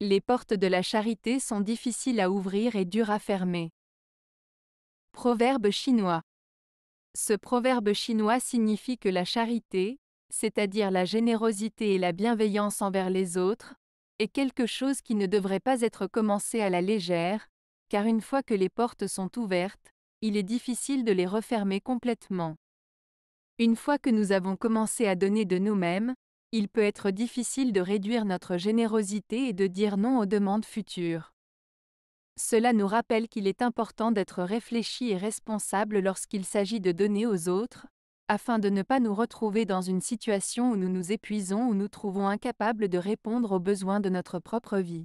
Les portes de la charité sont difficiles à ouvrir et dures à fermer. Proverbe chinois. Ce proverbe chinois signifie que la charité, c'est-à-dire la générosité et la bienveillance envers les autres, est quelque chose qui ne devrait pas être commencé à la légère, car une fois que les portes sont ouvertes, il est difficile de les refermer complètement. Une fois que nous avons commencé à donner de nous-mêmes, il peut être difficile de réduire notre générosité et de dire non aux demandes futures. Cela nous rappelle qu'il est important d'être réfléchi et responsable lorsqu'il s'agit de donner aux autres, afin de ne pas nous retrouver dans une situation où nous nous épuisons ou nous trouvons incapables de répondre aux besoins de notre propre vie.